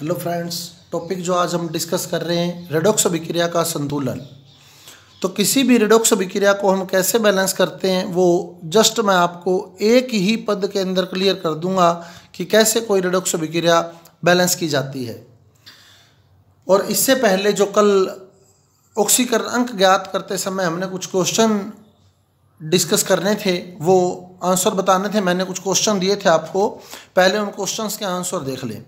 hello friends topic जो आज हम डिस्कस कर रहे हैं रेडोक्स अभिक्रिया का संतुलन तो किसी भी रेडोक्स अभिक्रिया को हम कैसे बैलेंस करते हैं वो जस्ट मैं आपको एक ही पद के अंदर क्लियर कर दूंगा कि कैसे कोई रेडोक्स अभिक्रिया बैलेंस की जाती है और इससे पहले जो कल ऑक्सीकरण अंक ज्ञात करते समय हमने कुछ क्वेश्चन डिस्कस करने थे वो आंसर बताने थे मैंने कुछ क्वेश्चन दिए थे आपको पहले उन क्वेश्चंस के आंसर देख लें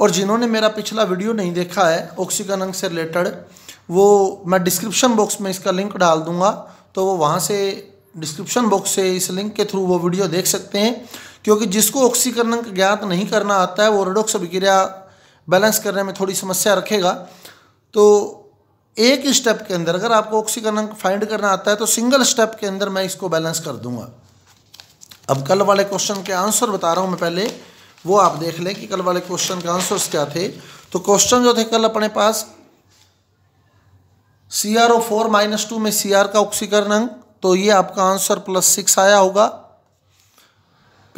और जिन्होंने मेरा पिछला वीडियो नहीं देखा है ऑक्सीकन अंग से रिलेटेड वो मैं डिस्क्रिप्शन बॉक्स में इसका लिंक डाल दूंगा तो वो वहाँ से डिस्क्रिप्शन बॉक्स से इस लिंक के थ्रू वो वीडियो देख सकते हैं क्योंकि जिसको ऑक्सीकरण ज्ञात नहीं करना आता है वो रेडोक्स अभिक्रिया बैलेंस करने में थोड़ी समस्या रखेगा तो एक ही स्टेप के अंदर अगर आपको ऑक्सीकरण फाइंड करना आता है तो सिंगल स्टेप के अंदर मैं इसको बैलेंस कर दूंगा अब कल वाले क्वेश्चन के आंसर बता रहा हूं मैं पहले वो आप देख लें कि कल वाले क्वेश्चन के आंसर्स क्या थे तो क्वेश्चन जो थे कल अपने पास C R O four minus two में सी आर का ऑक्सीकरण अंक तो ये आपका आंसर प्लस सिक्स आया होगा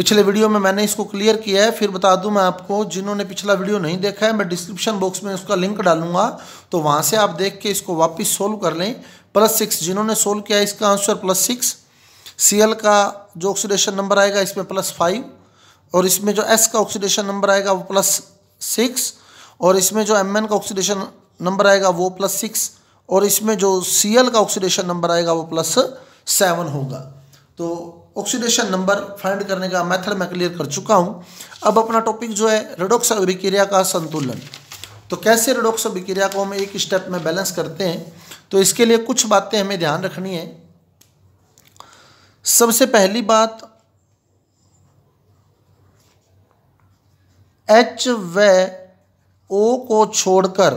पिछले वीडियो में मैंने इसको क्लियर किया है फिर बता दूं मैं आपको जिन्होंने पिछला वीडियो नहीं देखा है मैं डिस्क्रिप्शन बॉक्स में उसका लिंक डालूंगा तो वहां से आप देख के इसको वापस सोल्व कर लें प्लस सिक्स जिन्होंने सोल्व किया इसका आंसर प्लस सिक्स सी का जो ऑक्सीडेशन नंबर आएगा इसमें प्लस फाइव और इसमें जो एस का ऑक्सीडेशन नंबर आएगा वो प्लस सिक्स और इसमें जो एम का ऑक्सीडेशन नंबर आएगा वो प्लस सिक्स और इसमें जो सी का ऑक्सीडेशन नंबर आएगा वो प्लस सेवन होगा तो ऑक्सीडेशन नंबर फाइंड करने का मेथड मैं क्लियर कर चुका हूँ अब अपना टॉपिक जो है रेडोक्स अभिक्रिया का संतुलन तो कैसे रेडोक्स अभिक्रिया को हम एक स्टेप में बैलेंस करते हैं तो इसके लिए कुछ बातें हमें ध्यान रखनी है सबसे पहली बात एच व ओ को छोड़कर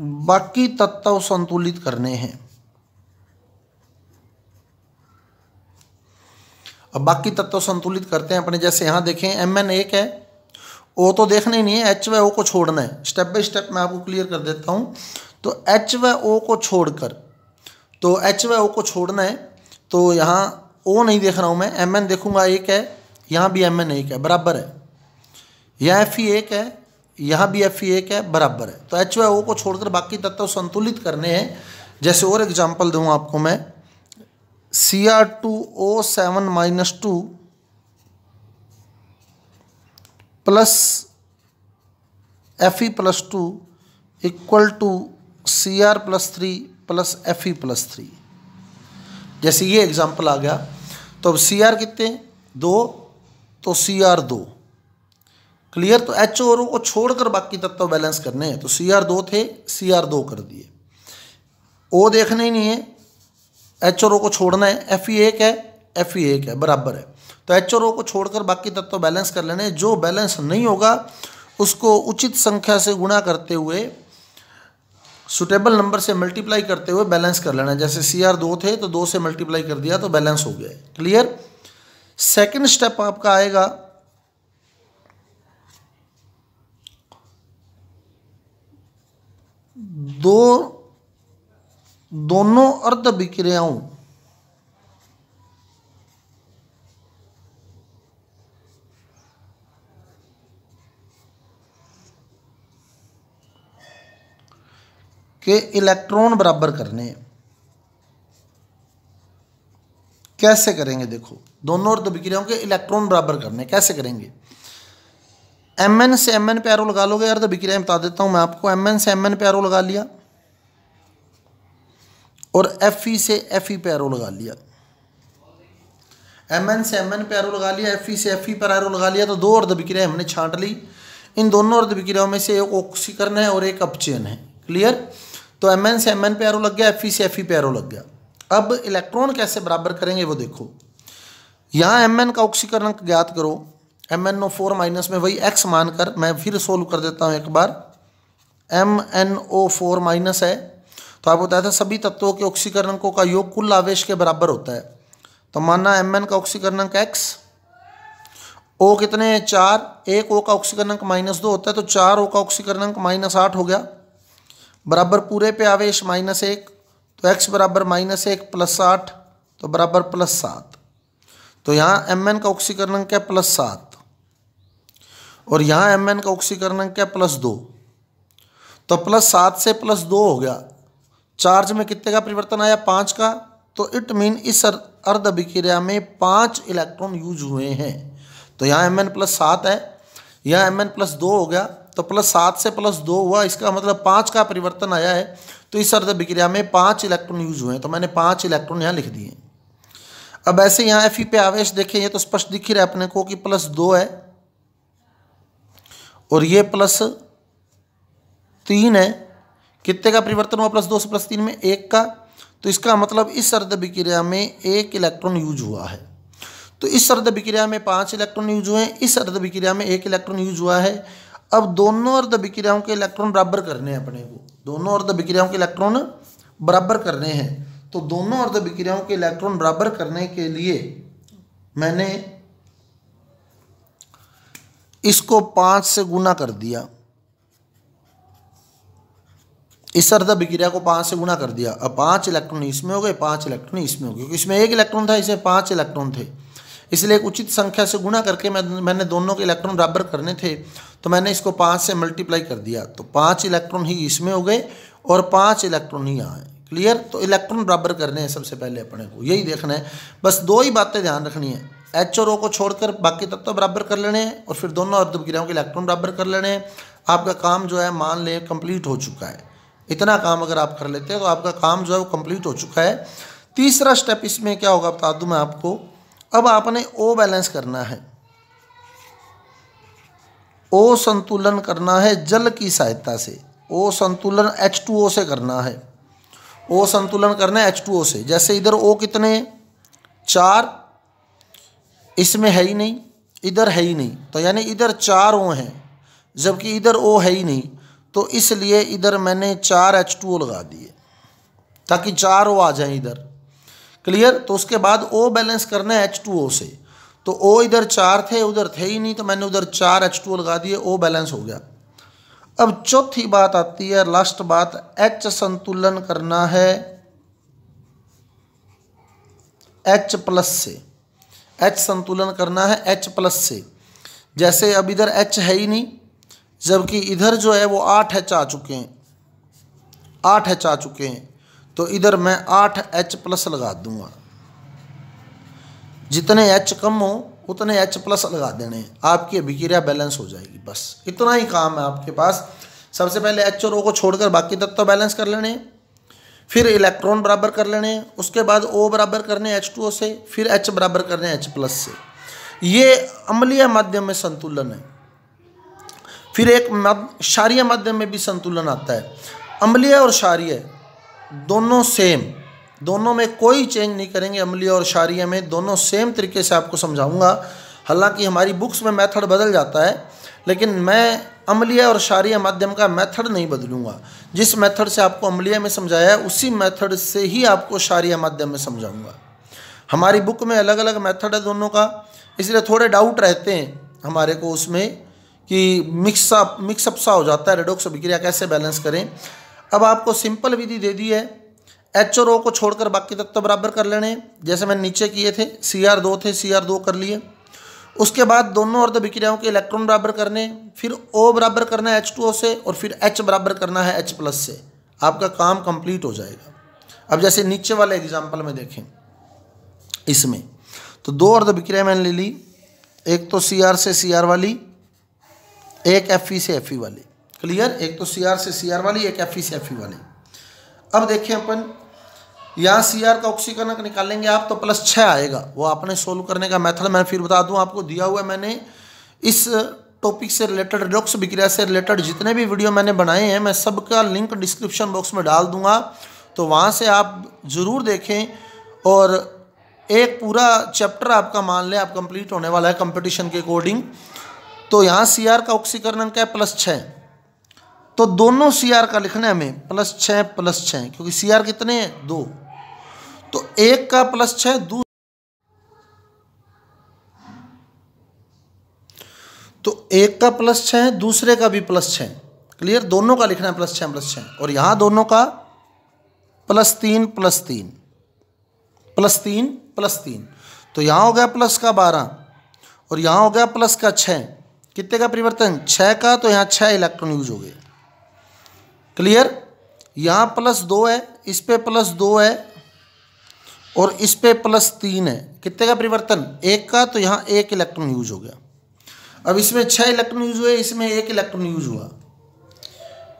बाकी तत्व संतुलित करने हैं अब बाकी तत्व संतुलित करते हैं अपने जैसे यहां देखें एम एन एक है ओ तो देखना ही नहीं है एच व ओ को छोड़ना है स्टेप बाय स्टेप मैं आपको क्लियर कर देता हूं तो एच व ओ को छोड़कर तो एच व ओ को छोड़ना है तो यहां ओ नहीं देख रहा हूं मैं एम एन देखूंगा एक है यहां भी एम एन एक है बराबर है यह एफ ही एक है यहाँ भी एफ ई एक है बराबर है तो एच वाई ओ को छोड़कर बाकी तत्व संतुलित करने हैं जैसे और एग्जाम्पल दूँ आपको मैं C R two O seven minus two plus F E plus two equal to C R plus three plus F E plus three जैसे ये एग्जाम्पल आ गया तो अब सी आर कितने दो तो सी आर दो क्लियर तो एच और ओ को छोड़कर बाकी तत्व बैलेंस करने हैं तो सी आर दो थे सी आर दो कर दिए ओ देखने ही नहीं है एच और ओ को छोड़ना है एफ ई e एक है एफ ई e एक है बराबर है तो एच और ओ को छोड़कर बाकी तत्व बैलेंस कर लेने जो बैलेंस नहीं होगा उसको उचित संख्या से गुणा करते हुए सुटेबल नंबर से मल्टीप्लाई करते हुए बैलेंस कर लेना जैसे सी आर दो थे तो दो से मल्टीप्लाई कर दिया तो बैलेंस हो गया क्लियर सेकेंड स्टेप आपका आएगा दो दोनों अर्ध विक्रियाओं के इलेक्ट्रॉन बराबर करने कैसे करेंगे देखो दोनों अर्ध विक्रियाओं के इलेक्ट्रॉन बराबर करने कैसे करेंगे एम एन से एम एन पे एरो लगा लोगे यार तो बिक्रियाएं बता देता हूँ मैं आपको एम एन से एम एन पे एरो लगा लिया और एफ ई e से एफ ई पे एरो लगा लिया एम एन से एम एन पे एरो लगा लिया एफ ई e से एफ ई पर एरो लगा लिया तो दो अर्ध हमने छांट ली इन दोनों अर्ध बिक्रियाओं में से एक ऑक्सीकरण है और एक अपचयन है क्लियर तो एम एन से एम एन पे एरो लग गया एफ ई e से एफ ई पे एरो लग गया अब इलेक्ट्रॉन कैसे बराबर करेंगे वो देखो यहाँ एम एन का ऑक्सीकरण ज्ञात करो M N O four minus में वही एक्स मानकर मैं फिर सोल्व कर देता हूँ एक बार M N O four minus है तो आप बताया था सभी तत्वों के ऑक्सीकरणकों का योग कुल आवेश के बराबर होता है तो माना एम एन का ऑक्सीकरणक एक्स ओ कितने हैं चार एक ओ का ऑक्सीकरणक माइनस दो होता है तो चार ओ का ऑक्सीकरणक माइनस आठ हो गया बराबर पूरे पे आवेश माइनस एक तो एक्स बराबर माइनस एक प्लस आठ तो बराबर प्लस सात तो यहाँ एम एन का ऑक्सीकरणक है प्लस सात और यहाँ एम एन का ऑक्सीकरण अंक क्या प्लस दो तो प्लस सात से प्लस दो हो गया चार्ज में कितने का परिवर्तन आया पाँच का तो इट मीन इस अर्ध अभिक्रिया में पाँच इलेक्ट्रॉन यूज हुए हैं तो यहाँ एम एन प्लस सात है यहाँ एम एन प्लस दो हो गया तो प्लस सात से प्लस दो हुआ इसका मतलब पाँच का परिवर्तन आया है तो इस अर्ध अभिक्रिया में पाँच इलेक्ट्रॉन यूज हुए हैं तो मैंने पाँच इलेक्ट्रॉन यहाँ लिख दिए अब ऐसे यहाँ एफ e पे आवेश देखें ये तो स्पष्ट दिख ही रहा है अपने को कि प्लस दो है और ये प्लस तीन है कितने का परिवर्तन हुआ प्लस दो से प्लस तीन में एक का तो इसका मतलब इस अर्ध विक्रिया में एक इलेक्ट्रॉन यूज हुआ है तो इस अर्ध विक्रिया में पाँच इलेक्ट्रॉन यूज हुए हैं इस अर्ध विक्रिया में एक इलेक्ट्रॉन यूज हुआ है अब दोनों अर्ध विक्रियाओं के इलेक्ट्रॉन बराबर करने हैं अपने को दोनों अर्ध विक्रियाओं के इलेक्ट्रॉन बराबर करने हैं तो दोनों अर्ध विक्रियाओं के इलेक्ट्रॉन बराबर करने के लिए मैंने इसको पाँच से गुना कर दिया इस अर्ध अभिक्रिया को पाँच से गुना कर दिया अब पाँच इलेक्ट्रॉन इसमें हो गए पाँच इलेक्ट्रॉन इसमें हो गए क्योंकि इसमें एक इलेक्ट्रॉन था इसमें पाँच इलेक्ट्रॉन थे इसलिए एक उचित संख्या से गुना करके मैं मैंने दोनों के इलेक्ट्रॉन बराबर करने थे तो मैंने इसको पाँच से मल्टीप्लाई कर दिया तो पाँच इलेक्ट्रॉन ही इसमें हो गए और पाँच इलेक्ट्रॉन ही यहाँ क्लियर तो इलेक्ट्रॉन बराबर करने हैं सबसे पहले अपने को यही देखना है बस दो ही बातें ध्यान रखनी है एच और ओ को छोड़कर बाकी तत्व तो बराबर कर लेने हैं और फिर दोनों क्रियाओं के इलेक्ट्रॉन बराबर कर लेने हैं आपका काम जो है मान लें कंप्लीट हो चुका है इतना काम अगर आप कर लेते हैं तो आपका काम जो है वो कंप्लीट हो चुका है तीसरा स्टेप इसमें क्या होगा बता दूँ मैं आपको अब आपने ओ बैलेंस करना है ओ संतुलन करना है जल की सहायता से ओ संतुलन एच टू ओ से करना है ओ संतुलन करना है एच टू ओ से जैसे इधर ओ कितने चार इसमें है ही नहीं इधर है ही नहीं तो यानी इधर चार ओ हैं जबकि इधर ओ है ही नहीं तो इसलिए इधर मैंने चार एच टू ओ लगा दिए ताकि चार ओ आ जाए इधर क्लियर तो उसके बाद ओ बैलेंस करना है एच टू ओ से तो ओ इधर चार थे उधर थे ही नहीं तो मैंने उधर चार एच टू ओ लगा दिए ओ बैलेंस हो गया अब चौथी बात आती है लास्ट बात एच संतुलन करना है एच प्लस से एच संतुलन करना है एच प्लस से जैसे अब इधर एच है ही नहीं जबकि इधर जो है वो आठ एच आ चुके हैं आठ एच आ चुके हैं तो इधर मैं आठ एच प्लस लगा दूंगा जितने एच कम हो उतने एच प्लस लगा देने आपकी अभिक्रिया बैलेंस हो जाएगी बस इतना ही काम है आपके पास सबसे पहले एच और ओ को छोड़कर बाकी तत्व तो बैलेंस कर लेने हैं फिर इलेक्ट्रॉन बराबर कर लेने हैं उसके बाद ओ बराबर करने एच टू ओ से फिर एच बराबर करने एच प्लस से ये अम्लीय माध्यम में संतुलन है फिर एक क्षारीय माध्यम में भी संतुलन आता है अम्लीय और क्षारीय दोनों सेम दोनों में कोई चेंज नहीं करेंगे अम्लीय और क्षारीय में दोनों सेम तरीके से आपको समझाऊंगा हालांकि हमारी बुक्स में मेथड बदल जाता है लेकिन मैं अमलिया और शारिया माध्यम का मेथड नहीं बदलूंगा जिस मेथड से आपको अमलिया में समझाया है उसी मेथड से ही आपको शारिया माध्यम में समझाऊंगा हमारी बुक में अलग अलग मेथड है दोनों का इसलिए थोड़े डाउट रहते हैं हमारे को उसमें कि मिक्सअप मिक्सअप सा हो जाता है रेडोक्स अभिक्रिया कैसे बैलेंस करें अब आपको सिंपल विधि दे दी है एच और ओ को छोड़कर बाकी तत्व तो बराबर कर लेने जैसे मैंने नीचे किए थे सी आर दो थे सी आर दो कर लिए उसके बाद दोनों अर्ध विक्रियाओं के इलेक्ट्रॉन बराबर करने फिर ओ बराबर करना है एच टू ओ से और फिर एच बराबर करना है एच प्लस से आपका काम कंप्लीट हो जाएगा अब जैसे नीचे वाले एग्जाम्पल में देखें इसमें तो दो अर्ध विक्रिया मैंने ले ली एक तो सी आर से सी आर वाली एक एफ ई से एफ ई वाली क्लियर एक तो सी आर से सी आर वाली एक एफ ई से एफ ई वाली अब देखें अपन यहाँ सी आर का ऑक्सीकरण निकालेंगे आप तो प्लस छः आएगा वो आपने सोल्व करने का मेथड मैं फिर बता दूँ आपको दिया हुआ मैंने इस टॉपिक से रिलेटेड रिडोक्स विक्रिया से रिलेटेड जितने भी वीडियो मैंने बनाए हैं मैं सबका लिंक डिस्क्रिप्शन बॉक्स में डाल दूंगा तो वहाँ से आप ज़रूर देखें और एक पूरा चैप्टर आपका मान लें आप कंप्लीट होने वाला है कंपटीशन के अकॉर्डिंग तो यहाँ सी आर का ऑक्सीकरण क्या है प्लस छः तो दोनों सी आर का लिखना है हमें प्लस छः प्लस छः क्योंकि सी आर कितने हैं दो तो एक का प्लस छः दू तो एक का प्लस छः है दूसरे का भी प्लस छः क्लियर दोनों का लिखना है प्लस छः प्लस छः और यहाँ दोनों का प्लस तीन प्लस तीन प्लस तीन प्लस तीन तो यहाँ हो गया प्लस का बारह और यहाँ हो गया प्लस का छः कितने का परिवर्तन छः का तो यहाँ छः इलेक्ट्रॉन यूज हो गए क्लियर यहाँ प्लस दो है इस पर प्लस दो है और इस पे प्लस तीन है कितने का परिवर्तन एक का तो यहाँ एक इलेक्ट्रॉन यूज हो गया अब इसमें छः इलेक्ट्रॉन यूज हुए इसमें एक इलेक्ट्रॉन यूज हुआ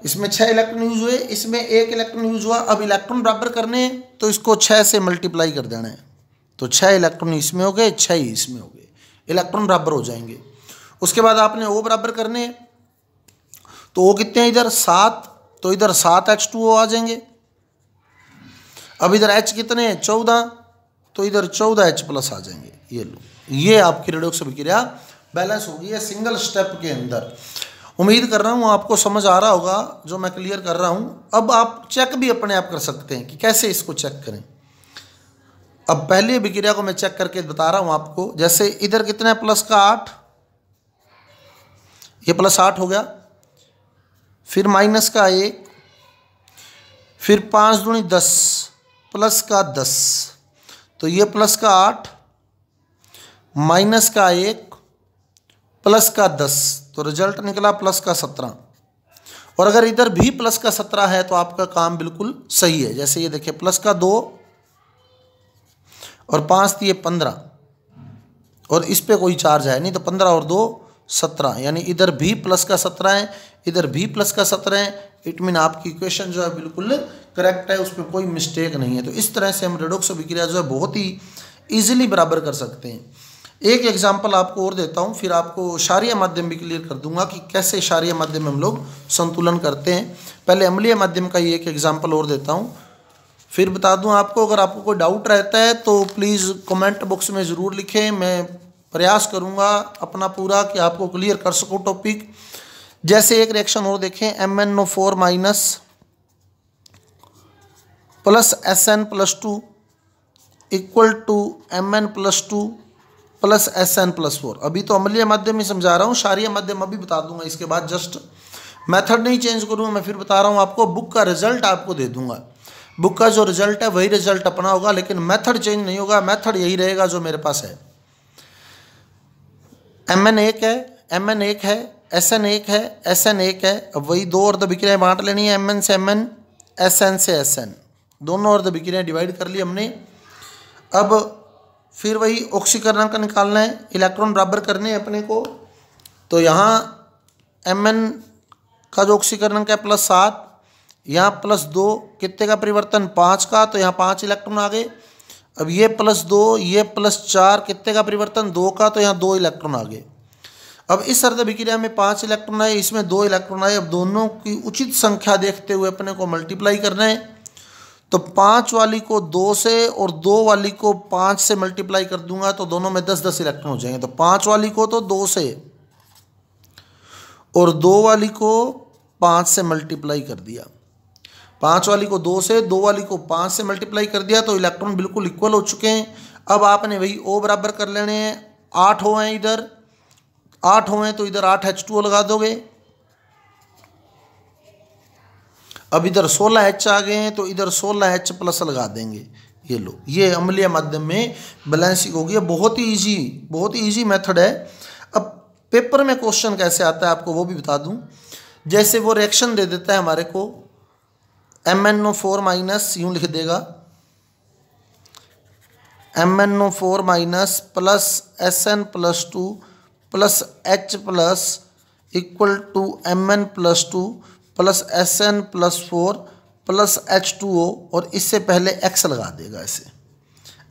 इसमें छः इलेक्ट्रॉन यूज हुए इसमें एक इलेक्ट्रॉन यूज हुआ अब इलेक्ट्रॉन बराबर करने तो इसको छः से मल्टीप्लाई कर देना है तो छः इलेक्ट्रॉन इसमें हो गए छः ही इसमें हो गए इलेक्ट्रॉन बराबर हो जाएंगे उसके बाद आपने ओ बराबर करने तो ओ कितने हैं इधर सात तो इधर सात एच टू ओ आ जाएंगे अब इधर एच कितने हैं चौदह तो इधर चौदह एच प्लस आ जाएंगे ये लो ये आपकी रेडोक्स अभिक्रिया बैलेंस होगी है सिंगल स्टेप के अंदर उम्मीद कर रहा हूँ आपको समझ आ रहा होगा जो मैं क्लियर कर रहा हूँ अब आप चेक भी अपने आप कर सकते हैं कि कैसे इसको चेक करें अब पहली अभिक्रिया को मैं चेक करके बता रहा हूँ आपको जैसे इधर कितना है प्लस का आठ ये प्लस आठ हो गया फिर माइनस का एक फिर पाँच दूनी दस प्लस का दस तो ये प्लस का आठ माइनस का एक प्लस का दस तो रिजल्ट निकला प्लस का सत्रह और अगर इधर भी प्लस का सत्रह है तो आपका काम बिल्कुल सही है जैसे ये देखिए प्लस का दो और पाँच दिए तो पंद्रह और इस पर कोई चार्ज है नहीं तो पंद्रह और दो सत्रह यानी इधर भी प्लस का सत्रह है इधर भी प्लस का सत्रह है इट मीन आपकी इक्वेशन जो है बिल्कुल करेक्ट है उसमें कोई मिस्टेक नहीं है तो इस तरह से हम रेडोक्स अभिक्रिया जो है बहुत ही ईजिली बराबर कर सकते हैं एक एग्जाम्पल आपको और देता हूँ फिर आपको शारीय माध्यम भी क्लियर कर दूंगा कि कैसे शारीय माध्यम में हम लोग संतुलन करते हैं पहले अम्लीय माध्यम का ही एक एग्जाम्पल और देता हूँ फिर बता दूं आपको अगर आपको कोई डाउट रहता है तो प्लीज़ कमेंट बॉक्स में ज़रूर लिखें मैं प्रयास करूँगा अपना पूरा कि आपको क्लियर कर सकूँ टॉपिक जैसे एक रिएक्शन और देखें M N O four minus plus S N plus two equal to M N plus two plus S N plus four अभी तो अमलीय माध्यम ही समझा रहा हूँ शारीय माध्यम अभी बता दूंगा इसके बाद जस्ट मेथड नहीं चेंज करूँगा मैं फिर बता रहा हूँ आपको बुक का रिजल्ट आपको दे दूंगा बुक का जो रिजल्ट है वही रिजल्ट अपना होगा लेकिन मेथड चेंज नहीं होगा मेथड यही रहेगा जो मेरे पास है एम एन एक है एम एन एक है एस एन एक है एस एन एक है अब वही दो और दबिक्रियाएँ तो बांट लेनी है एम एन से एम एन एस एन से एस एन दोनों अर्ध विक्रियाएँ डिवाइड कर ली हमने अब फिर वही ऑक्सीकरण का निकालना है इलेक्ट्रॉन बराबर करने हैं अपने को तो यहाँ एम एन का जो ऑक्सीकरण का है प्लस सात यहाँ प्लस दो कितने का परिवर्तन पाँच का तो यहाँ पाँच इलेक्ट्रॉन आ गए अब ये प्लस दो ये प्लस चार कितने का परिवर्तन दो का तो यहाँ दो इलेक्ट्रॉन आ गए अब इस अर्ध विक्रिया में पाँच इलेक्ट्रॉन आए इसमें दो इलेक्ट्रॉन आए अब दोनों की उचित संख्या देखते हुए अपने को मल्टीप्लाई करना है तो पाँच वाली को दो से और दो वाली को पाँच से मल्टीप्लाई कर दूंगा तो दोनों में दस दस इलेक्ट्रॉन हो जाएंगे तो पाँच वाली को तो दो से और दो वाली को पाँच से मल्टीप्लाई कर दिया पाँच वाली को दो से दो वाली को पाँच से मल्टीप्लाई कर दिया तो इलेक्ट्रॉन बिल्कुल इक्वल हो चुके हैं अब आपने वही ओ बराबर कर लेने हैं आठ हो हैं इधर आठ हो हैं तो इधर आठ एच टू लगा दोगे अब इधर सोलह एच आ गए हैं तो इधर सोलह एच प्लस लगा देंगे ये लो ये अम्लीय माध्यम में बैलेंसिंग होगी बहुत ही ईजी बहुत ही ईजी मेथड है अब पेपर में क्वेश्चन कैसे आता है आपको वो भी बता दूं जैसे वो रिएक्शन दे देता है हमारे को M N O four minus यूँ लिख देगा M N O four minus plus S N plus two plus H plus equal to M N plus two plus S N plus four plus H two O और इससे पहले x लगा देगा इसे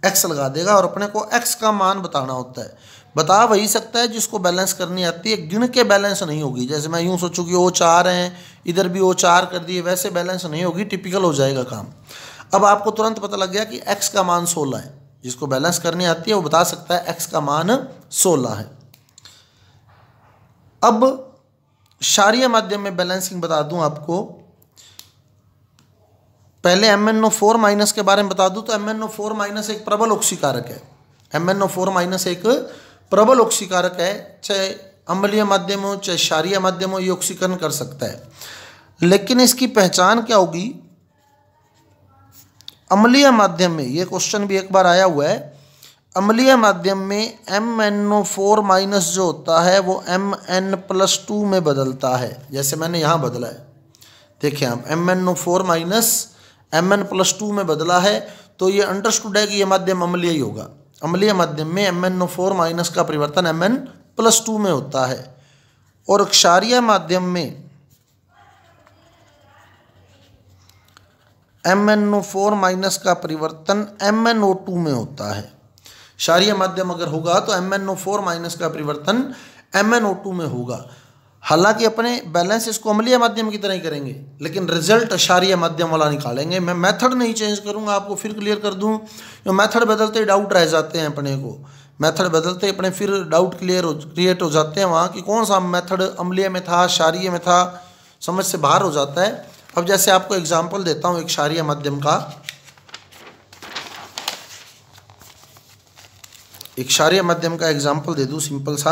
x लगा देगा और अपने को एक्स का मान बताना होता है बता वही सकता है जिसको बैलेंस करनी आती है गिन के बैलेंस नहीं होगी जैसे मैं यूं सोचूं कि ओ चार हैं इधर भी ओ चार कर दिए वैसे बैलेंस नहीं होगी टिपिकल हो जाएगा काम अब आपको तुरंत पता लग गया कि एक्स का मान सोलह है जिसको बैलेंस करनी आती है वो बता सकता है एक्स का मान सोलह है अब शारिया माध्यम में बैलेंसिंग बता दूं आपको पहले M N O four minus के बारे में बता दूं तो M N O four minus एक प्रबल ऑक्सीकारक है M N O four minus एक प्रबल ऑक्सीकारक है चाहे अम्लीय माध्यम हो चाहे क्षारीय माध्यम हो ये ऑक्सीकरण कर सकता है लेकिन इसकी पहचान क्या होगी अम्लीय माध्यम में ये क्वेश्चन भी एक बार आया हुआ है अम्लीय माध्यम में M N O four minus जो होता है वो एम एन प्लस टू में बदलता है जैसे मैंने यहाँ बदला है देखिए आप M N O four minus M N plus two में बदला है तो ये अंडरस्टूड है कि ये माध्यम अम्लीय ही होगा अम्लीय माध्यम में M N O four minus का परिवर्तन एम एन प्लस टू में होता है और क्षारीय माध्यम में M N O four minus का परिवर्तन एम एन ओ टू में होता है क्षारिय माध्यम अगर होगा तो M N O four minus का परिवर्तन एम एन ओ टू में होगा हालांकि अपने बैलेंस इसको अम्लीय माध्यम की तरह ही करेंगे लेकिन रिजल्ट क्षारीय माध्यम वाला निकालेंगे मैं मेथड नहीं चेंज करूंगा आपको फिर क्लियर कर दूं जो मेथड बदलते डाउट रह जाते हैं अपने को मेथड बदलते अपने फिर डाउट क्लियर हो क्रिएट हो जाते हैं वहाँ कि कौन सा मेथड अम्लीय में था क्षारीय में था समझ से बाहर हो जाता है अब जैसे आपको एग्जाम्पल देता हूँ एक क्षारीय माध्यम का इक्षार्य माध्यम का एग्जाम्पल दे दूँ सिंपल सा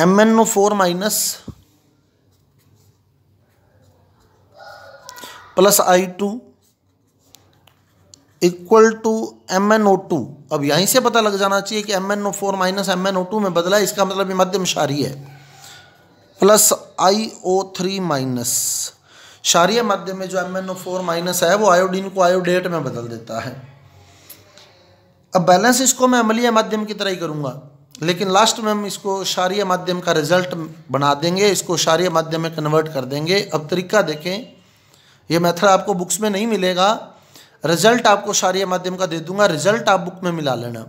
M N O four minus plus I two equal to M N O two अब यहीं से पता लग जाना चाहिए कि M N O four minus M N O two में बदला इसका मतलब ये मध्यम शारी है plus I O three minus क्षारिय मध्य में जो M N O four minus है वो आयोडीन को आयोडेट में बदल देता है अब बैलेंस इसको मैं अमलीय माध्यम की तरह ही करूँगा लेकिन लास्ट में हम इसको क्षारिय माध्यम का रिजल्ट बना देंगे इसको क्षारिय माध्यम में कन्वर्ट कर देंगे अब तरीका देखें यह मेथड आपको बुक्स में नहीं मिलेगा रिजल्ट आपको क्षारिय माध्यम का दे दूंगा रिजल्ट आप बुक में मिला लेना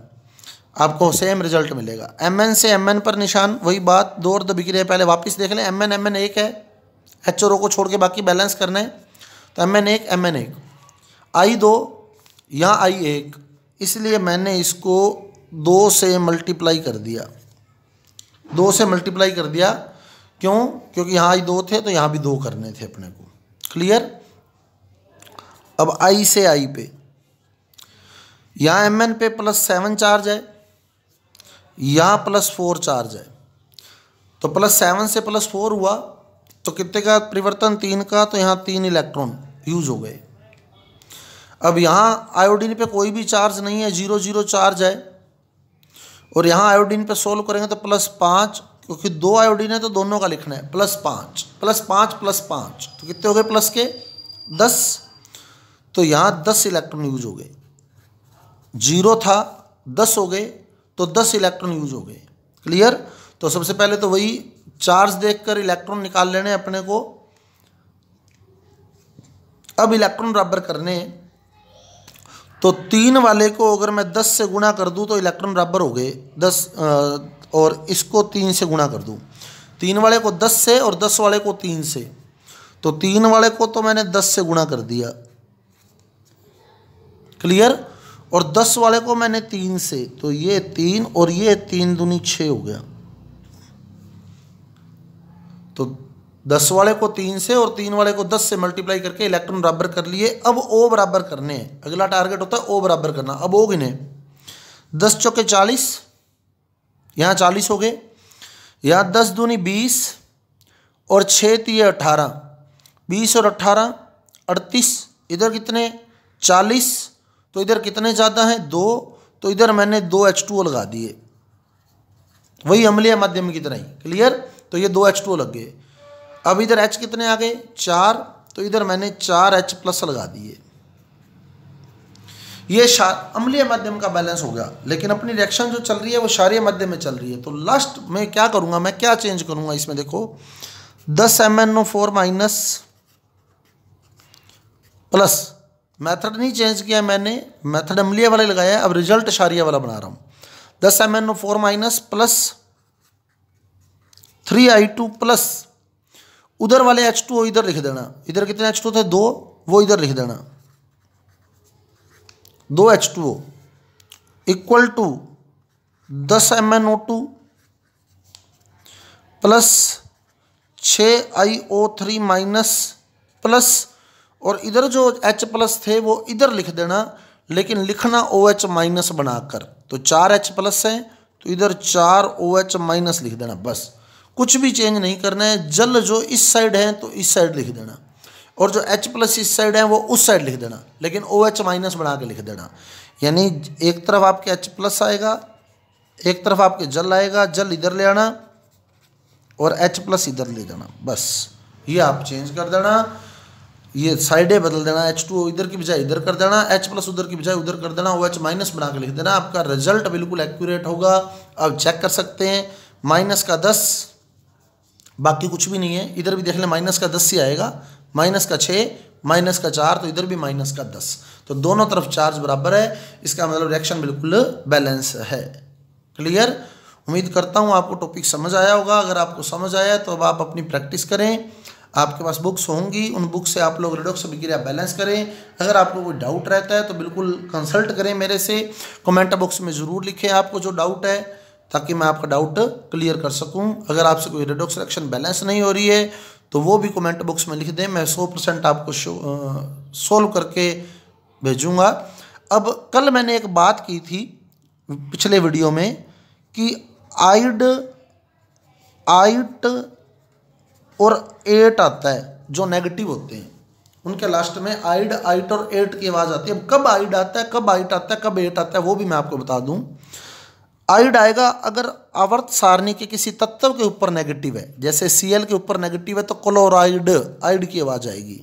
आपको सेम रिजल्ट मिलेगा एम एन से एम एन पर निशान वही बात दो और दो तो रहे पहले वापस देख लें एम एन एम एन एक है एच और ओ को छोड़ के बाकी बैलेंस करना है तो एम एन एक एम एन एक आई दो या आई एक इसलिए मैंने इसको दो से मल्टीप्लाई कर दिया दो से मल्टीप्लाई कर दिया क्यों क्योंकि यहाँ आई दो थे तो यहाँ भी दो करने थे अपने को क्लियर अब आई से आई पे यहाँ एम एन पे प्लस सेवन चार्ज है यहाँ प्लस फोर चार्ज है तो प्लस सेवन से प्लस फोर हुआ तो कितने का परिवर्तन तीन का तो यहाँ तीन इलेक्ट्रॉन यूज हो गए अब यहाँ आयोडीन पे कोई भी चार्ज नहीं है जीरो जीरो चार्ज है और यहाँ आयोडीन पे सोल्व करेंगे तो प्लस पाँच क्योंकि दो आयोडीन है तो दोनों का लिखना है प्लस पाँच प्लस पाँच प्लस पाँच तो कितने हो गए प्लस के दस तो यहाँ दस इलेक्ट्रॉन यूज हो गए जीरो था दस हो गए तो दस इलेक्ट्रॉन यूज हो गए क्लियर तो सबसे पहले तो वही चार्ज देखकर इलेक्ट्रॉन निकाल लेने अपने को अब इलेक्ट्रॉन बराबर करने तो तीन वाले को अगर मैं दस से गुणा कर दूं तो इलेक्ट्रॉन बराबर हो गए दस और इसको तीन से गुणा कर दूं तीन वाले को दस से और दस वाले को तीन से तो तीन वाले को तो मैंने दस से गुणा कर दिया क्लियर और दस वाले को मैंने तीन से तो ये तीन और ये तीन दूनी छ हो गया तो दस वाले को तीन से और तीन वाले को दस से मल्टीप्लाई करके इलेक्ट्रॉन बराबर कर लिए अब ओ बराबर करने हैं अगला टारगेट होता है ओ बराबर करना अब ओ गिने दस चौके चालीस यहाँ चालीस हो गए यहाँ दस दूनी बीस और छः तीय अठारह बीस और अट्ठारह अड़तीस इधर कितने चालीस तो इधर कितने ज़्यादा हैं दो तो इधर मैंने दो एच टू ओ लगा दिए वही अम्लीय माध्यम की तरह ही क्लियर तो ये दो एच टू ओ लग गए अब इधर एच कितने आ गए चार तो इधर मैंने चार एच प्लस लगा दिए ये अम्लीय माध्यम का बैलेंस हो गया लेकिन अपनी रिएक्शन जो चल रही है वो क्षारीय माध्यम में चल रही है तो लास्ट में क्या करूँगा मैं क्या चेंज करूँगा इसमें देखो दस M N O four minus plus method नहीं चेंज किया मैंने मैथड अमलिया वाला लगाया अब रिजल्ट शारिया वाला बना रहा हूँ दस M N O four minus plus three I two plus उधर वाले एच टू इधर लिख देना इधर कितने एच टू थे दो वो इधर लिख देना दो H two O equal to दस M N O two plus छ I O three minus plus और इधर जो एच प्लस थे वो इधर लिख देना लेकिन लिखना ओ एच माइनस बनाकर तो चार एच प्लस है तो इधर चार ओ एच माइनस लिख देना बस कुछ भी चेंज नहीं करना है जल जो इस साइड है तो इस साइड लिख देना और जो एच प्लस इस साइड है वो उस साइड लिख देना लेकिन ओ एच माइनस बना के लिख देना यानी एक तरफ आपके एच प्लस आएगा एक तरफ आपके जल आएगा जल इधर ले आना और एच प्लस इधर ले जाना बस ये आप चेंज कर देना ये साइडें बदल देना एच टू इधर की बजाय इधर कर देना एच प्लस उधर की बजाय उधर कर देना ओ एच माइनस बना के लिख देना आपका रिजल्ट बिल्कुल एक्यूरेट होगा अब चेक कर सकते हैं माइनस का दस बाकी कुछ भी नहीं है इधर भी देख लें माइनस का दस ही आएगा माइनस का छः माइनस का चार तो इधर भी माइनस का दस तो दोनों तरफ चार्ज बराबर है इसका मतलब रिएक्शन बिल्कुल बैलेंस है क्लियर उम्मीद करता हूँ आपको टॉपिक समझ आया होगा अगर आपको समझ आया तो अब आप अपनी प्रैक्टिस करें आपके पास बुक्स होंगी उन बुक से आप लोग रिडोक्स विक्रिया बैलेंस करें अगर आपको कोई डाउट रहता है तो बिल्कुल कंसल्ट करें मेरे से कमेंट बॉक्स में ज़रूर लिखें आपको जो डाउट है ताकि मैं आपका डाउट क्लियर कर सकूं अगर आपसे कोई रिडोक्स रिएक्शन बैलेंस नहीं हो रही है तो वो भी कमेंट बॉक्स में लिख दें मैं सौ परसेंट आपको सोल्व करके भेजूँगा अब कल मैंने एक बात की थी पिछले वीडियो में कि आइड आइट और एट आता है जो नेगेटिव होते हैं उनके लास्ट में आइड आइट और एट की आवाज़ आती है कब आइड आता है कब आइट आता है कब एट आता है वो भी मैं आपको बता दूं आइड आएगा अगर आवर्त सारणी के किसी तत्व के ऊपर नेगेटिव है जैसे सीएल के ऊपर नेगेटिव है तो क्लोराइड आइड की आवाज़ आएगी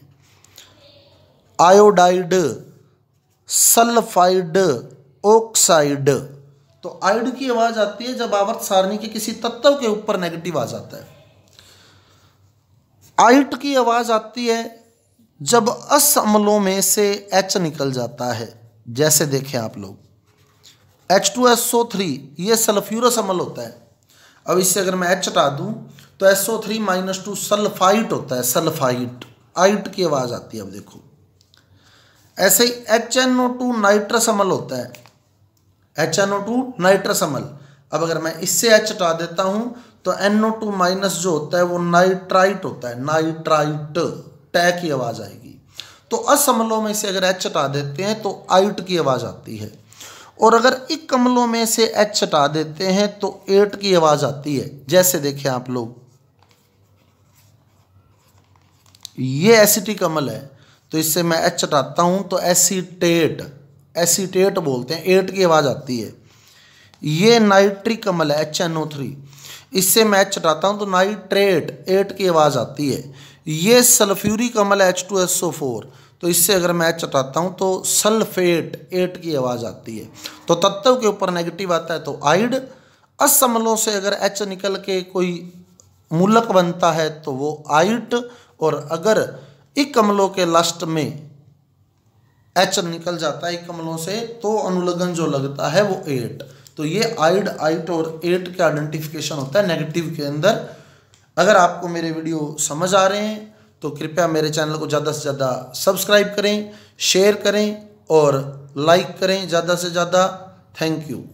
आयोडाइड सल्फाइड ऑक्साइड तो आइड की आवाज़ आती है जब आवर्त सारणी के किसी तत्व के ऊपर नेगेटिव आ जाता है आइट की आवाज़ आती है जब अस अमलों में से एच निकल जाता है जैसे देखें आप लोग H two S O three ये सल्फ्यूरस अमल होता है अब इससे अगर मैं एच हटा दूं तो S O three minus two sulphite होता है सल्फाइट आइट की आवाज़ आती है अब देखो ऐसे ही H N O two nitrous अमल होता है H N O two nitrous अमल अब अगर मैं इससे एच हटा देता हूं तो एनओ टू माइनस जो होता है वो नाइट्राइट होता है नाइट्राइट टै की आवाज़ आएगी तो असमलों में से अगर एच हटा देते हैं तो आइट की आवाज़ आती है और अगर इक अमलों में से एच हटा देते हैं तो एट की आवाज़ आती है जैसे देखें आप लोग ये एसिटिक अमल है तो इससे मैं एच हटाता हूं तो एसीटेट एसीटेट बोलते हैं एट की आवाज़ आती है ये नाइट्रिक अमल है एच एन ओ थ्री इससे मैं चटाता हूँ तो नाइट्रेट एट की आवाज़ आती है ये सल्फ्यूरिक अमल H two S O four तो इससे अगर मैं चटाता हूँ तो सल्फेट एट की आवाज़ आती है तो तत्व के ऊपर नेगेटिव आता है तो आइड असमलों से अगर एच निकल के कोई मूलक बनता है तो वो आइट और अगर इक अम्लों के लास्ट में एच निकल जाता है एक अम्लों से तो अनुलगन जो लगता है वो एट तो ये आइड आइट और एट का आइडेंटिफिकेशन होता है नेगेटिव के अंदर अगर आपको मेरे वीडियो समझ आ रहे हैं तो कृपया मेरे चैनल को ज़्यादा से ज़्यादा सब्सक्राइब करें शेयर करें और लाइक करें ज़्यादा से ज़्यादा थैंक यू